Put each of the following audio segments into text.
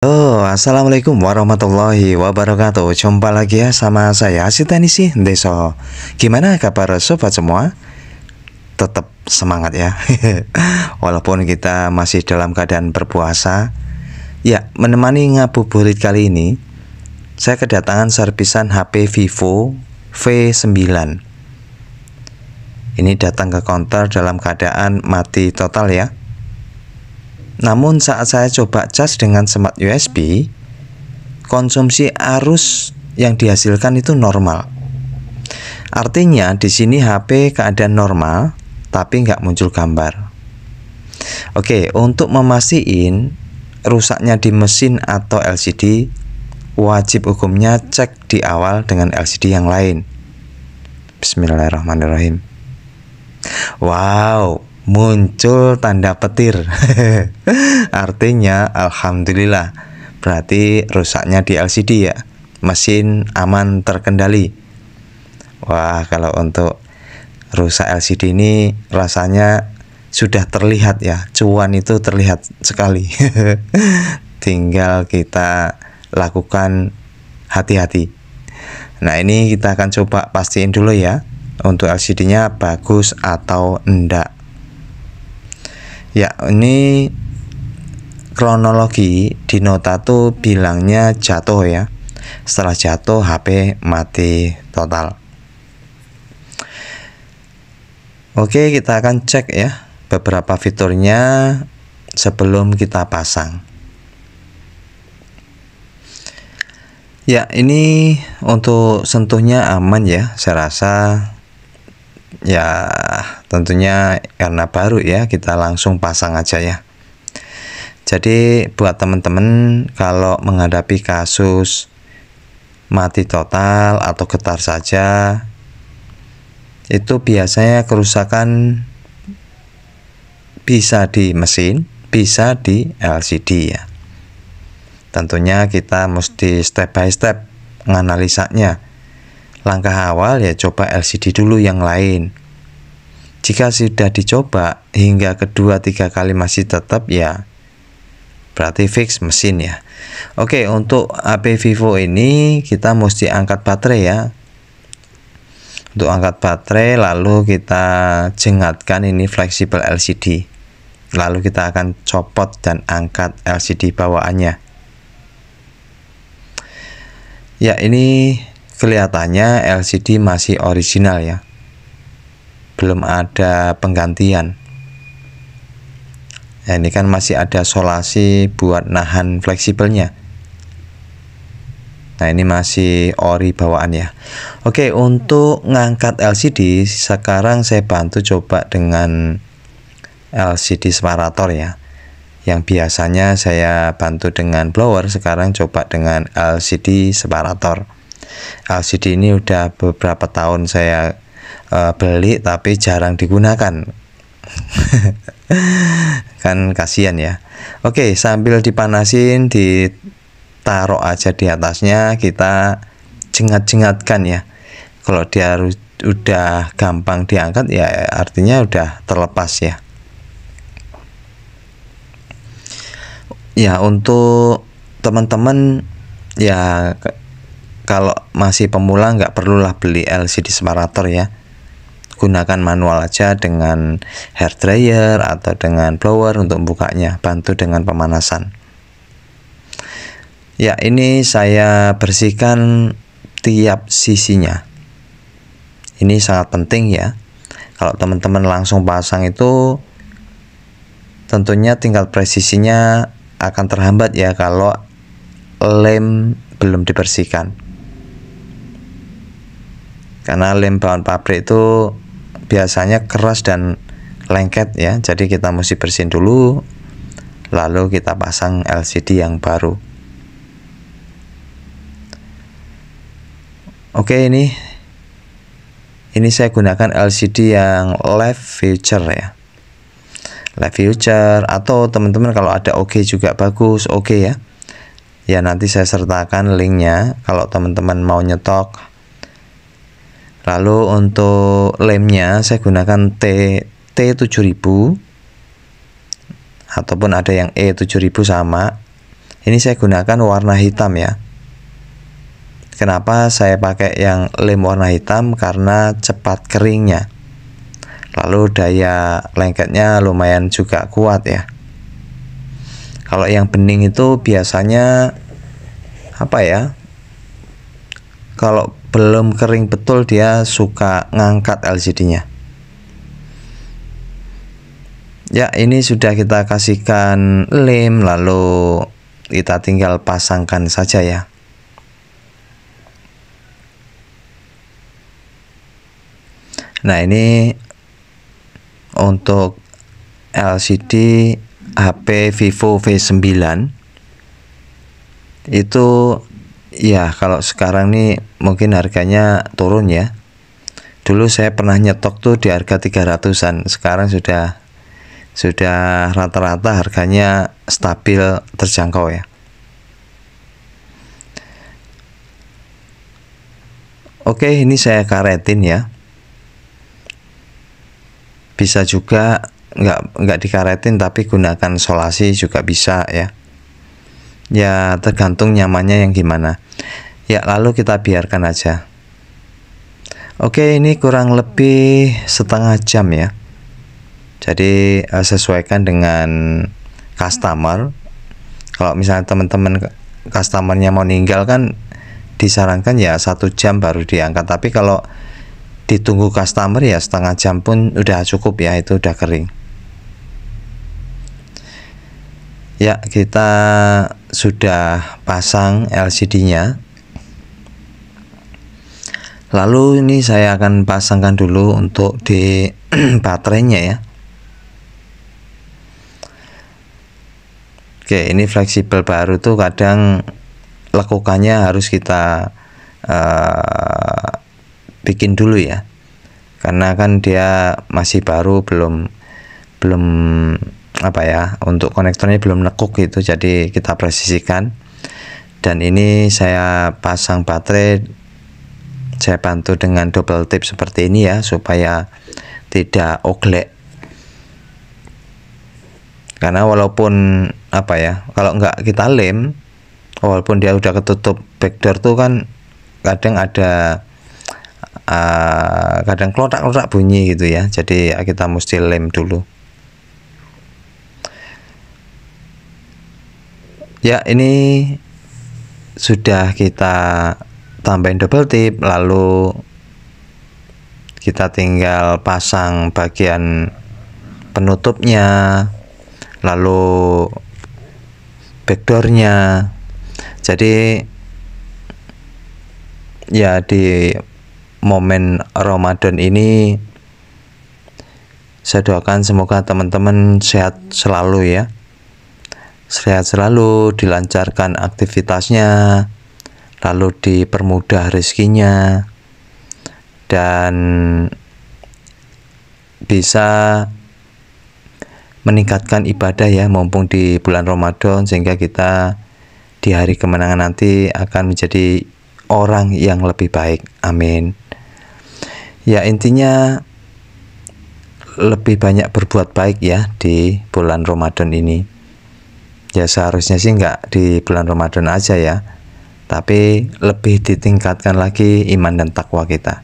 Oh, Assalamualaikum warahmatullahi wabarakatuh Jumpa lagi ya sama saya Asitanisi Deso Gimana kabar sobat semua? Tetap semangat ya Walaupun kita masih dalam keadaan berpuasa Ya, menemani ngabuburit kali ini Saya kedatangan servisan HP Vivo V9 Ini datang ke konter dalam keadaan mati total ya namun saat saya coba cas dengan smart USB, konsumsi arus yang dihasilkan itu normal. Artinya di sini HP keadaan normal, tapi nggak muncul gambar. Oke, untuk memastikan rusaknya di mesin atau LCD, wajib hukumnya cek di awal dengan LCD yang lain. Bismillahirrahmanirrahim. Wow, muncul tanda petir. Artinya alhamdulillah. Berarti rusaknya di LCD ya. Mesin aman terkendali. Wah, kalau untuk rusak LCD ini rasanya sudah terlihat ya. Cuan itu terlihat sekali. Tinggal kita lakukan hati-hati. Nah, ini kita akan coba pastiin dulu ya untuk LCD-nya bagus atau enggak ya ini kronologi di nota tuh bilangnya jatuh ya setelah jatuh HP mati total Oke kita akan cek ya beberapa fiturnya sebelum kita pasang ya ini untuk sentuhnya aman ya saya rasa ya tentunya karena baru ya kita langsung pasang aja ya jadi buat teman-teman kalau menghadapi kasus mati total atau getar saja itu biasanya kerusakan bisa di mesin bisa di LCD ya tentunya kita mesti step by step menganalisanya Langkah awal ya coba LCD dulu yang lain. Jika sudah dicoba hingga kedua tiga kali masih tetap ya berarti fix mesin ya. Oke untuk HP Vivo ini kita mesti angkat baterai ya. Untuk angkat baterai lalu kita jengatkan ini fleksibel LCD. Lalu kita akan copot dan angkat LCD bawaannya. Ya ini kelihatannya LCD masih original ya belum ada penggantian nah, ini kan masih ada solasi buat nahan fleksibelnya nah ini masih ori bawaan ya oke untuk ngangkat LCD sekarang saya bantu coba dengan LCD separator ya yang biasanya saya bantu dengan blower sekarang coba dengan LCD separator LCD ini udah beberapa tahun saya uh, beli tapi jarang digunakan kan kasihan ya Oke sambil dipanasin ditaruh aja di atasnya kita jengat-jengatkan ya kalau dia udah gampang diangkat ya artinya udah terlepas ya ya untuk teman-teman ya kalau masih pemula nggak perlulah beli LCD separator ya gunakan manual aja dengan hair dryer atau dengan blower untuk bukanya bantu dengan pemanasan ya ini saya bersihkan tiap sisinya ini sangat penting ya kalau teman-teman langsung pasang itu tentunya tingkat presisinya akan terhambat ya kalau lem belum dibersihkan karena lem bahan pabrik itu biasanya keras dan lengket ya jadi kita mesti bersihin dulu lalu kita pasang LCD yang baru oke ini ini saya gunakan LCD yang live future ya live future atau teman-teman kalau ada oke okay juga bagus oke okay ya ya nanti saya sertakan linknya kalau teman-teman mau nyetok lalu untuk lemnya saya gunakan T T7000 ataupun ada yang E7000 sama ini saya gunakan warna hitam ya kenapa saya pakai yang lem warna hitam karena cepat keringnya lalu daya lengketnya lumayan juga kuat ya kalau yang bening itu biasanya apa ya kalau belum kering betul dia suka ngangkat LCD-nya ya ini sudah kita kasihkan lem lalu kita tinggal pasangkan saja ya nah ini untuk LCD HP Vivo V9 itu ya kalau sekarang nih mungkin harganya turun ya dulu saya pernah nyetok tuh di harga 300an sekarang sudah sudah rata-rata harganya stabil terjangkau ya oke ini saya karetin ya bisa juga nggak nggak dikaretin tapi gunakan solasi juga bisa ya ya tergantung nyamannya yang gimana ya lalu kita biarkan aja Oke ini kurang lebih setengah jam ya jadi eh, sesuaikan dengan customer kalau misalnya teman-teman customernya mau ninggal kan disarankan ya satu jam baru diangkat tapi kalau ditunggu customer ya setengah jam pun udah cukup ya itu udah kering ya kita sudah pasang LCD nya lalu ini saya akan pasangkan dulu untuk di baterainya ya Oke ini fleksibel baru tuh kadang lekukannya harus kita uh, bikin dulu ya karena kan dia masih baru belum belum apa ya untuk konektornya belum nekuk gitu jadi kita presisikan dan ini saya pasang baterai saya bantu dengan double tip seperti ini ya supaya tidak oglek karena walaupun apa ya kalau enggak kita lem walaupun dia udah ketutup backdoor tuh kan kadang ada uh, kadang kelotak-kelotak bunyi gitu ya jadi ah, kita mesti lem dulu ya ini sudah kita tambahin double tip lalu kita tinggal pasang bagian penutupnya lalu backdoornya jadi ya di momen Ramadan ini saya doakan semoga teman-teman sehat selalu ya Sehat selalu, dilancarkan aktivitasnya, lalu dipermudah rezekinya, dan bisa meningkatkan ibadah ya mumpung di bulan Ramadan sehingga kita di hari kemenangan nanti akan menjadi orang yang lebih baik amin ya intinya lebih banyak berbuat baik ya di bulan Ramadan ini ya seharusnya sih nggak di bulan Ramadan aja ya tapi lebih ditingkatkan lagi iman dan takwa kita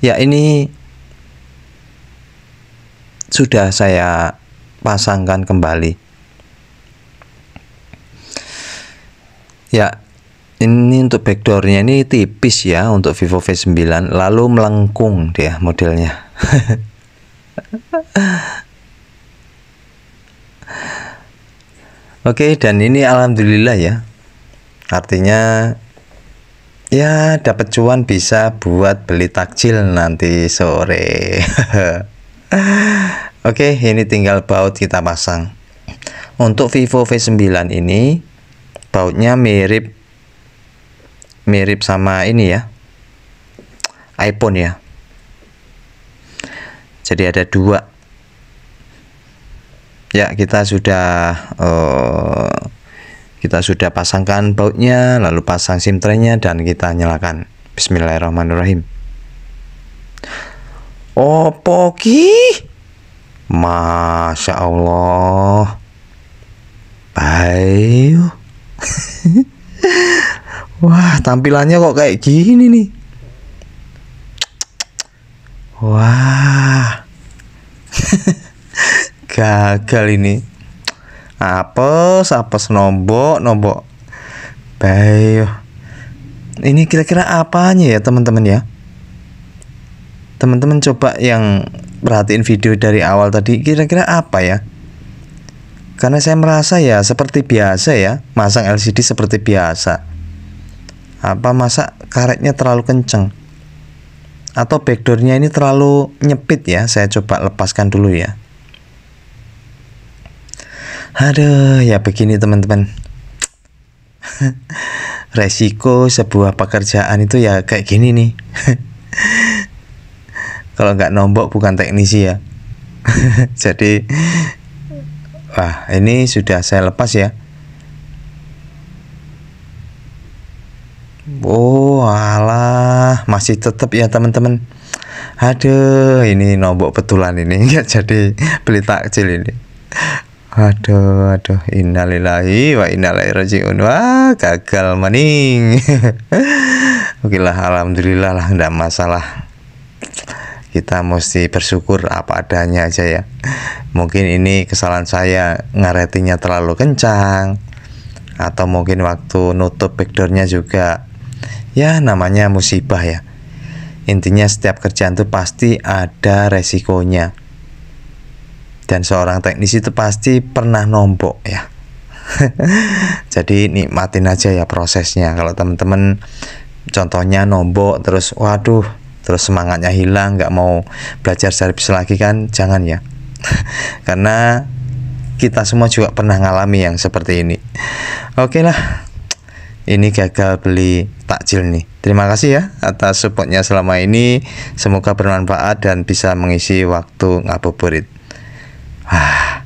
ya ini sudah saya pasangkan kembali ya ini untuk backdoornya ini tipis ya untuk Vivo V9 lalu melengkung dia modelnya Oke, dan ini alhamdulillah ya. Artinya ya dapat cuan bisa buat beli takjil nanti sore. Oke, ini tinggal baut kita pasang. Untuk Vivo V9 ini bautnya mirip mirip sama ini ya. iPhone ya. Jadi ada dua ya kita sudah uh, kita sudah pasangkan bautnya lalu pasang sim traynya dan kita nyalakan bismillahirrahmanirrahim opo ki Masya Allah Bayu Wah tampilannya kok kayak gini nih Wah gagal ini apes apes nombok nombok bayo ini kira-kira apanya ya teman-teman ya teman-teman coba yang perhatiin video dari awal tadi kira-kira apa ya karena saya merasa ya seperti biasa ya masang LCD seperti biasa apa masa karetnya terlalu kenceng atau backdoornya ini terlalu nyepit ya saya coba lepaskan dulu ya Aduh, ya begini teman-teman. Resiko sebuah pekerjaan itu ya kayak gini nih. Kalau nggak nombok bukan teknisi ya. Jadi, wah ini sudah saya lepas ya. Oh alah masih tetap ya teman-teman. Aduh ini nombok betulan ini nggak jadi beli takjil ini aduh aduh innalillahi wa innalillahi rajiun wah gagal maning oke lah alhamdulillah lah enggak masalah kita mesti bersyukur apa adanya aja ya mungkin ini kesalahan saya ngaretinya terlalu kencang atau mungkin waktu nutup backdoornya juga ya namanya musibah ya intinya setiap kerjaan itu pasti ada resikonya dan seorang teknisi itu pasti pernah nombok ya jadi nikmatin aja ya prosesnya kalau teman-teman contohnya nombok terus waduh terus semangatnya hilang nggak mau belajar servis lagi kan jangan ya karena kita semua juga pernah ngalami yang seperti ini oke okay lah ini gagal beli takjil nih. Terima kasih ya atas supportnya selama ini. Semoga bermanfaat dan bisa mengisi waktu ngabuburit. 唉。